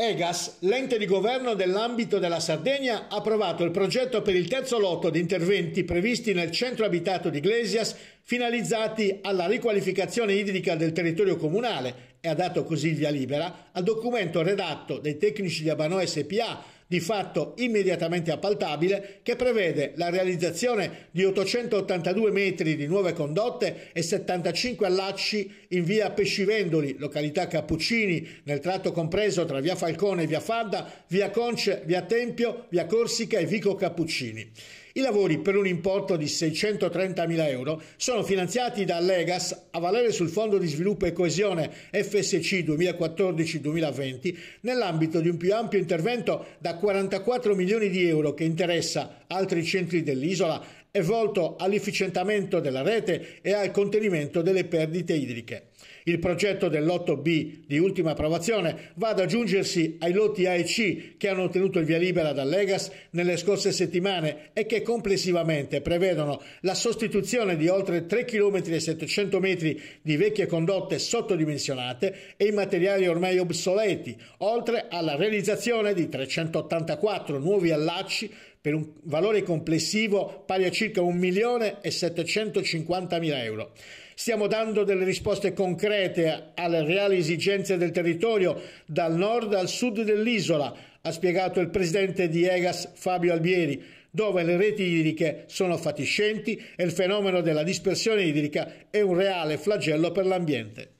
Egas, l'ente di governo dell'ambito della Sardegna, ha approvato il progetto per il terzo lotto di interventi previsti nel centro abitato di Iglesias, finalizzati alla riqualificazione idrica del territorio comunale e ha dato così il via libera al documento redatto dai tecnici di Abano SPA di fatto immediatamente appaltabile che prevede la realizzazione di 882 metri di nuove condotte e 75 allacci in via Pescivendoli, località Cappuccini, nel tratto compreso tra via Falcone e via Fadda, via Conce, via Tempio, via Corsica e Vico Cappuccini. I lavori per un importo di 630.000 euro sono finanziati da Legas a valere sul Fondo di Sviluppo e Coesione FSC 2014-2020 nell'ambito di un più ampio intervento da 44 milioni di euro che interessa altri centri dell'isola è volto all'efficientamento della rete e al contenimento delle perdite idriche. Il progetto del B di ultima approvazione va ad aggiungersi ai lotti A e C che hanno ottenuto il via libera dall'Egas nelle scorse settimane e che complessivamente prevedono la sostituzione di oltre 3 km e 700 metri di vecchie condotte sottodimensionate e i materiali ormai obsoleti, oltre alla realizzazione di 384 nuovi allacci per un valore complessivo pari a circa 1.750.000 euro. Stiamo dando delle risposte concrete alle reali esigenze del territorio dal nord al sud dell'isola, ha spiegato il presidente di Egas Fabio Albieri, dove le reti idriche sono fatiscenti e il fenomeno della dispersione idrica è un reale flagello per l'ambiente.